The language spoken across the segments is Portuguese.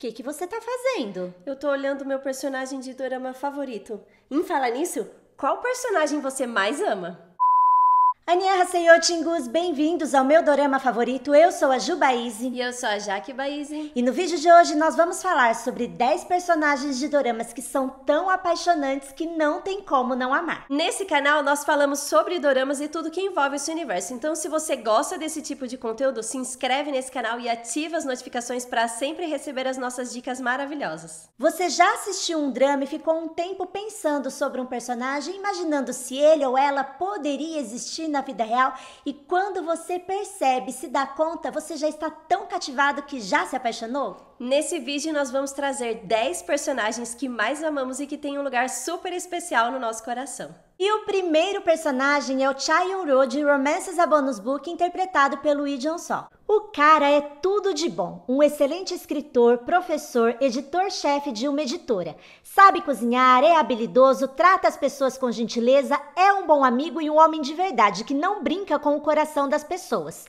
que, que você tá fazendo? Eu tô olhando meu personagem de dorama favorito. Em falar nisso, qual personagem você mais ama? Aniara Senhor bem-vindos ao meu dorama favorito. Eu sou a Ju E eu sou a Jaque Baize. E no vídeo de hoje nós vamos falar sobre 10 personagens de doramas que são tão apaixonantes que não tem como não amar. Nesse canal nós falamos sobre doramas e tudo que envolve esse universo. Então se você gosta desse tipo de conteúdo, se inscreve nesse canal e ativa as notificações para sempre receber as nossas dicas maravilhosas. Você já assistiu um drama e ficou um tempo pensando sobre um personagem, imaginando se ele ou ela poderia existir na da vida real. E quando você percebe, se dá conta, você já está tão cativado que já se apaixonou? Nesse vídeo nós vamos trazer 10 personagens que mais amamos e que têm um lugar super especial no nosso coração. E o primeiro personagem é o Cha Yun-ro de Romances a Bonus Book, interpretado pelo Lee Jong-soo. O cara é tudo de bom, um excelente escritor, professor, editor-chefe de uma editora. Sabe cozinhar, é habilidoso, trata as pessoas com gentileza, é um bom amigo e um homem de verdade que não brinca com o coração das pessoas.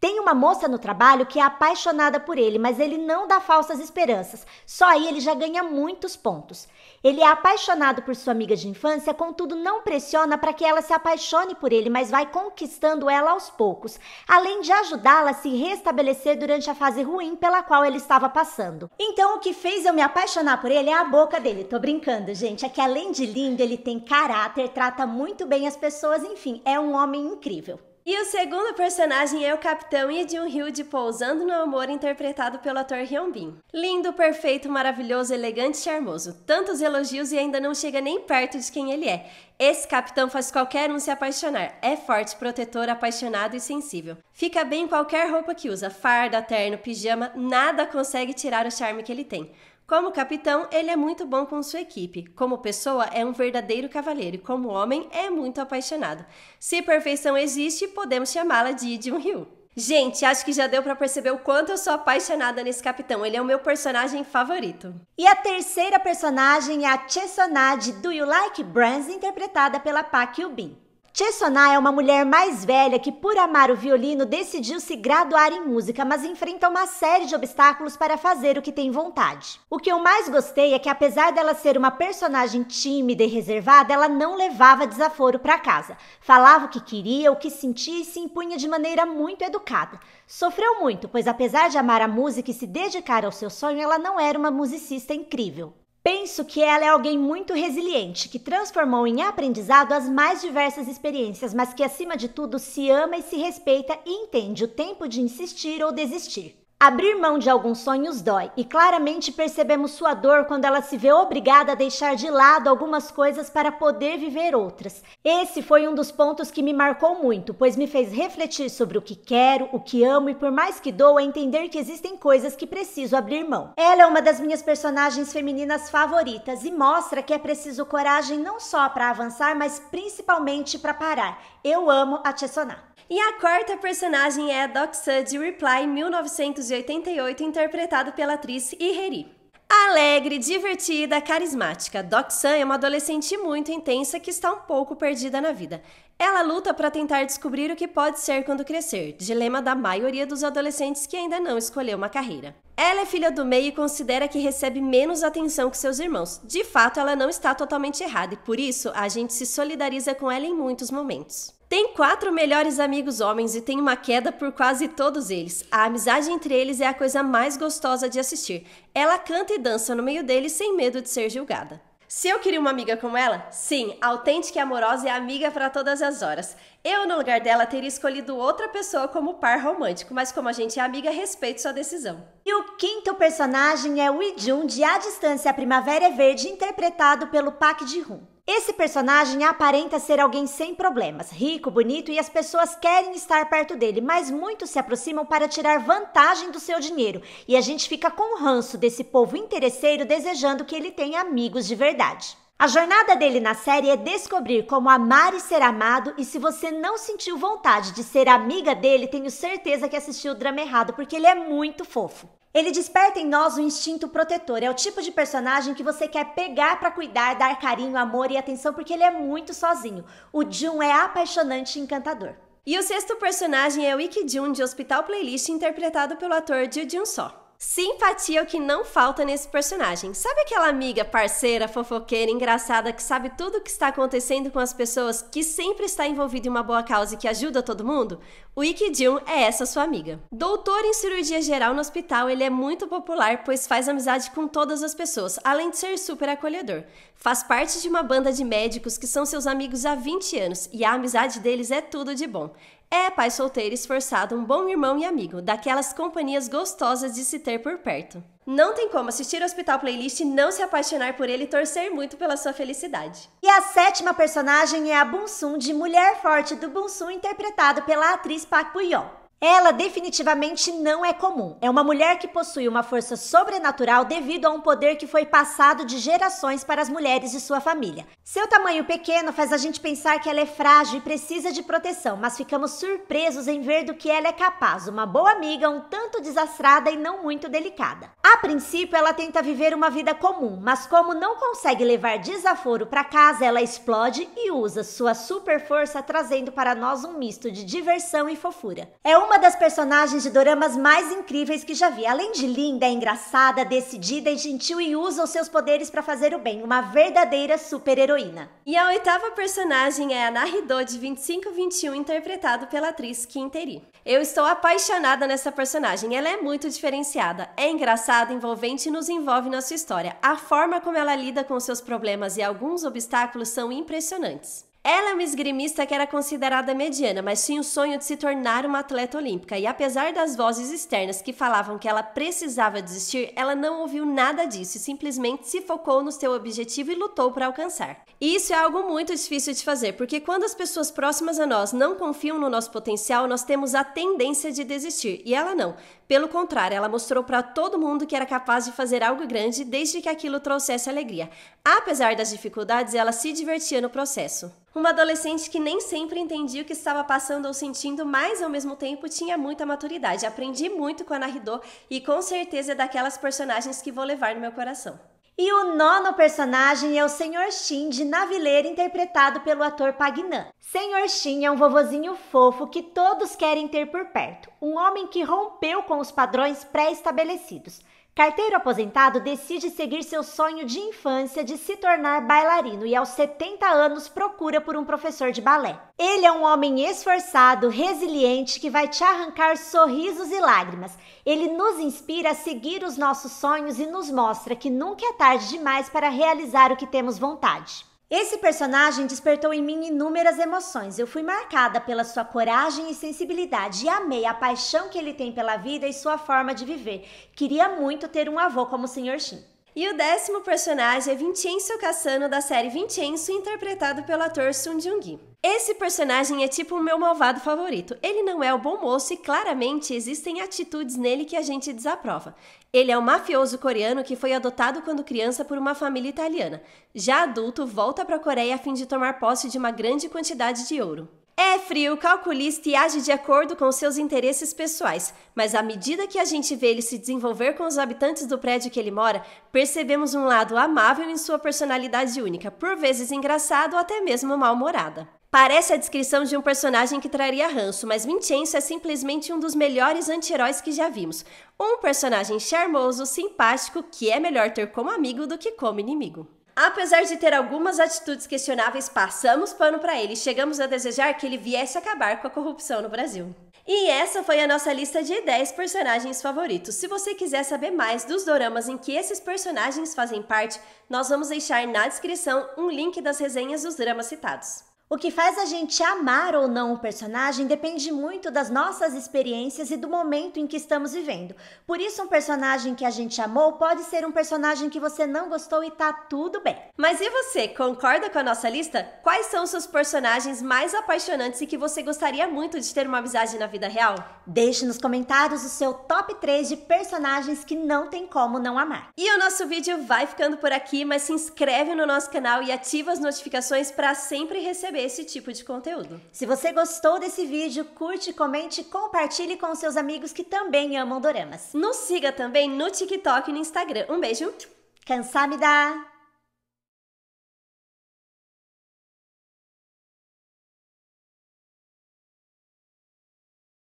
Tem uma moça no trabalho que é apaixonada por ele, mas ele não dá falsas esperanças. Só aí ele já ganha muitos pontos. Ele é apaixonado por sua amiga de infância, contudo não pressiona para que ela se apaixone por ele, mas vai conquistando ela aos poucos, além de ajudá-la a se restabelecer durante a fase ruim pela qual ele estava passando. Então o que fez eu me apaixonar por ele é a boca dele. Tô brincando, gente. É que além de lindo, ele tem caráter, trata muito bem as pessoas, enfim, é um homem incrível. E o segundo personagem é o Capitão de um Rio de Pousando no Amor, interpretado pelo ator Hyun Bin. Lindo, perfeito, maravilhoso, elegante e charmoso. Tantos elogios e ainda não chega nem perto de quem ele é. Esse capitão faz qualquer um se apaixonar. É forte, protetor, apaixonado e sensível. Fica bem em qualquer roupa que usa, farda, terno, pijama, nada consegue tirar o charme que ele tem. Como capitão, ele é muito bom com sua equipe. Como pessoa, é um verdadeiro cavaleiro e como homem, é muito apaixonado. Se perfeição existe, podemos chamá-la de Jim Ryu. Gente, acho que já deu para perceber o quanto eu sou apaixonada nesse capitão. Ele é o meu personagem favorito. E a terceira personagem é a Chesonade do You Like Brands, interpretada pela Park Yubin. Chessoná é uma mulher mais velha que, por amar o violino, decidiu se graduar em música, mas enfrenta uma série de obstáculos para fazer o que tem vontade. O que eu mais gostei é que, apesar dela ser uma personagem tímida e reservada, ela não levava desaforo para casa. Falava o que queria, o que sentia e se impunha de maneira muito educada. Sofreu muito, pois apesar de amar a música e se dedicar ao seu sonho, ela não era uma musicista incrível. Penso que ela é alguém muito resiliente, que transformou em aprendizado as mais diversas experiências, mas que acima de tudo se ama e se respeita e entende o tempo de insistir ou desistir. Abrir mão de alguns sonhos dói, e claramente percebemos sua dor quando ela se vê obrigada a deixar de lado algumas coisas para poder viver outras. Esse foi um dos pontos que me marcou muito, pois me fez refletir sobre o que quero, o que amo e, por mais que dou, entender que existem coisas que preciso abrir mão. Ela é uma das minhas personagens femininas favoritas e mostra que é preciso coragem não só para avançar, mas principalmente para parar. Eu amo a Chessoná. E a quarta personagem é a Doxa de Reply 1900 1988, interpretado pela atriz Iheri. Alegre, divertida, carismática, Doxan é uma adolescente muito intensa que está um pouco perdida na vida. Ela luta para tentar descobrir o que pode ser quando crescer, dilema da maioria dos adolescentes que ainda não escolheu uma carreira. Ela é filha do meio e considera que recebe menos atenção que seus irmãos. De fato, ela não está totalmente errada e por isso a gente se solidariza com ela em muitos momentos. Tem quatro melhores amigos homens e tem uma queda por quase todos eles. A amizade entre eles é a coisa mais gostosa de assistir. Ela canta e dança no meio deles sem medo de ser julgada. Se eu queria uma amiga como ela, sim, autêntica e amorosa e é amiga para todas as horas. Eu, no lugar dela, teria escolhido outra pessoa como par romântico, mas como a gente é amiga, respeito sua decisão. E o quinto personagem é o Ijun de A Distância a Primavera é Verde, interpretado pelo Pak Ji-hoon. Esse personagem aparenta ser alguém sem problemas, rico, bonito e as pessoas querem estar perto dele, mas muitos se aproximam para tirar vantagem do seu dinheiro e a gente fica com ranço desse povo interesseiro desejando que ele tenha amigos de verdade. A jornada dele na série é descobrir como amar e ser amado, e se você não sentiu vontade de ser amiga dele, tenho certeza que assistiu o drama errado, porque ele é muito fofo. Ele desperta em nós o um instinto protetor. É o tipo de personagem que você quer pegar para cuidar, dar carinho, amor e atenção, porque ele é muito sozinho. O Jun é apaixonante e encantador. E o sexto personagem é o Ikki Jun de Hospital Playlist, interpretado pelo ator Ji Jun Só. Simpatia é o que não falta nesse personagem. Sabe aquela amiga, parceira, fofoqueira, engraçada que sabe tudo o que está acontecendo com as pessoas, que sempre está envolvida em uma boa causa e que ajuda todo mundo? O Ikidun é essa sua amiga. Doutor em cirurgia geral no hospital, ele é muito popular, pois faz amizade com todas as pessoas, além de ser super acolhedor. Faz parte de uma banda de médicos que são seus amigos há 20 anos e a amizade deles é tudo de bom. É pai solteiro, esforçado, um bom irmão e amigo, daquelas companhias gostosas de se ter por perto. Não tem como assistir o Hospital Playlist e não se apaixonar por ele e torcer muito pela sua felicidade. E a sétima personagem é a Bunsum de Mulher Forte do Bunsum, interpretada pela atriz Park Buyong. Ela definitivamente não é comum. É uma mulher que possui uma força sobrenatural devido a um poder que foi passado de gerações para as mulheres de sua família. Seu tamanho pequeno faz a gente pensar que ela é frágil e precisa de proteção, mas ficamos surpresos em ver do que ela é capaz, uma boa amiga, um tanto desastrada e não muito delicada. A princípio, ela tenta viver uma vida comum, mas como não consegue levar desaforo para casa, ela explode e usa sua super força trazendo para nós um misto de diversão e fofura. É uma uma das personagens de doramas mais incríveis que já vi. Além de linda, é engraçada, decidida e gentil e usa os seus poderes para fazer o bem. Uma verdadeira super-heroína. E a oitava personagem é a Naridô de 2521, interpretado pela atriz Quinteri. Eu estou apaixonada nessa personagem. Ela é muito diferenciada, é engraçada, envolvente e nos envolve na sua história. A forma como ela lida com seus problemas e alguns obstáculos são impressionantes. Ela é uma esgrimista que era considerada mediana, mas tinha o sonho de se tornar uma atleta olímpica. E apesar das vozes externas que falavam que ela precisava desistir, ela não ouviu nada disso e simplesmente se focou no seu objetivo e lutou para alcançar. E isso é algo muito difícil de fazer, porque quando as pessoas próximas a nós não confiam no nosso potencial, nós temos a tendência de desistir. E ela não. Pelo contrário, ela mostrou para todo mundo que era capaz de fazer algo grande desde que aquilo trouxesse alegria. Apesar das dificuldades, ela se divertia no processo. Uma adolescente que nem sempre entendia o que estava passando ou sentindo, mas ao mesmo tempo tinha muita maturidade. Aprendi muito com a Naridô e com certeza é daquelas personagens que vou levar no meu coração. E o nono personagem é o Senhor Shin de Navileira, interpretado pelo ator Pagnan. Senhor Shin é um vovozinho fofo que todos querem ter por perto, um homem que rompeu com os padrões pré-estabelecidos Carteiro aposentado decide seguir seu sonho de infância de se tornar bailarino e aos 70 anos procura por um professor de balé. Ele é um homem esforçado, resiliente, que vai te arrancar sorrisos e lágrimas. Ele nos inspira a seguir os nossos sonhos e nos mostra que nunca é tarde demais para realizar o que temos vontade. Esse personagem despertou em mim inúmeras emoções. Eu fui marcada pela sua coragem e sensibilidade e amei a paixão que ele tem pela vida e sua forma de viver. Queria muito ter um avô como o Sr. Shin. E o décimo personagem é Vincenzo Cassano, da série Vincenzo, interpretado pelo ator Sun Jung-gi. Esse personagem é tipo o meu malvado favorito. Ele não é o bom moço e claramente existem atitudes nele que a gente desaprova. Ele é um mafioso coreano que foi adotado quando criança por uma família italiana. Já adulto, volta para a Coreia a fim de tomar posse de uma grande quantidade de ouro. É frio, calculista e age de acordo com seus interesses pessoais, mas à medida que a gente vê ele se desenvolver com os habitantes do prédio que ele mora, percebemos um lado amável em sua personalidade única, por vezes engraçado ou até mesmo mal-humorada. Parece a descrição de um personagem que traria ranço, mas Vincenzo é simplesmente um dos melhores anti-heróis que já vimos. Um personagem charmoso, simpático, que é melhor ter como amigo do que como inimigo. Apesar de ter algumas atitudes questionáveis, passamos pano para ele e chegamos a desejar que ele viesse acabar com a corrupção no Brasil. E essa foi a nossa lista de 10 personagens favoritos. Se você quiser saber mais dos doramas em que esses personagens fazem parte, nós vamos deixar na descrição um link das resenhas dos dramas citados. O que faz a gente amar ou não o personagem depende muito das nossas experiências e do momento em que estamos vivendo. Por isso, um personagem que a gente amou pode ser um personagem que você não gostou e tá tudo bem. Mas e você, concorda com a nossa lista? Quais são os seus personagens mais apaixonantes e que você gostaria muito de ter uma amizade na vida real? Deixe nos comentários o seu top 3 de personagens que não tem como não amar. E o nosso vídeo vai ficando por aqui, mas se inscreve no nosso canal e ativa as notificações para sempre receber esse tipo de conteúdo. Se você gostou desse vídeo, curte, comente, compartilhe com seus amigos que também amam doramas. Nos siga também no TikTok e no Instagram. Um beijo. dá.